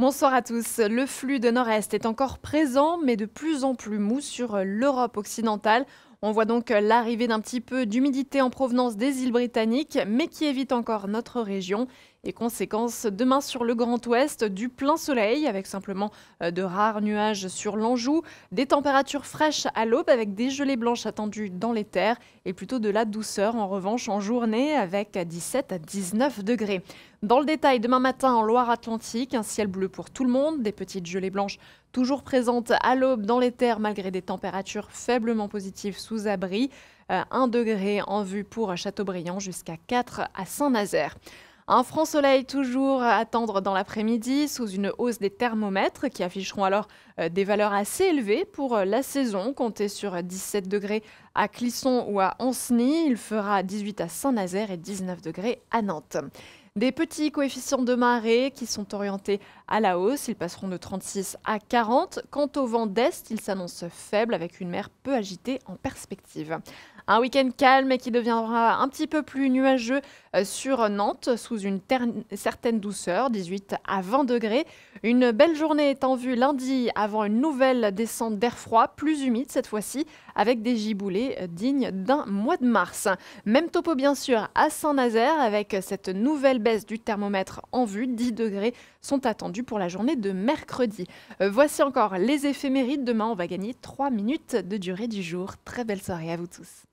Bonsoir à tous. Le flux de nord-est est encore présent, mais de plus en plus mou sur l'Europe occidentale. On voit donc l'arrivée d'un petit peu d'humidité en provenance des îles britanniques, mais qui évite encore notre région. Et conséquence, demain sur le Grand Ouest, du plein soleil avec simplement euh, de rares nuages sur l'Anjou, des températures fraîches à l'aube avec des gelées blanches attendues dans les terres et plutôt de la douceur en revanche en journée avec 17 à 19 degrés. Dans le détail, demain matin en Loire-Atlantique, un ciel bleu pour tout le monde, des petites gelées blanches toujours présentes à l'aube dans les terres malgré des températures faiblement positives sous abri, 1 euh, degré en vue pour Châteaubriand jusqu'à 4 à Saint-Nazaire. Un franc soleil toujours à attendre dans l'après-midi sous une hausse des thermomètres qui afficheront alors euh, des valeurs assez élevées pour euh, la saison. Comptez sur 17 degrés à Clisson ou à Anceny. Il fera 18 à Saint-Nazaire et 19 degrés à Nantes. Des petits coefficients de marée qui sont orientés à la hausse, ils passeront de 36 à 40. Quant au vent d'Est, il s'annonce faible avec une mer peu agitée en perspective. Un week-end calme et qui deviendra un petit peu plus nuageux euh, sur Nantes sous une certaine douceur, 18 à 20 degrés. Une belle journée est en vue lundi avant une nouvelle descente d'air froid, plus humide cette fois-ci, avec des giboulées euh, dignes d'un mois de mars. Même topo bien sûr à Saint-Nazaire avec cette nouvelle baisse du thermomètre en vue. 10 degrés sont attendus pour la journée de mercredi. Euh, voici encore les éphémérides. Demain, on va gagner 3 minutes de durée du jour. Très belle soirée à vous tous.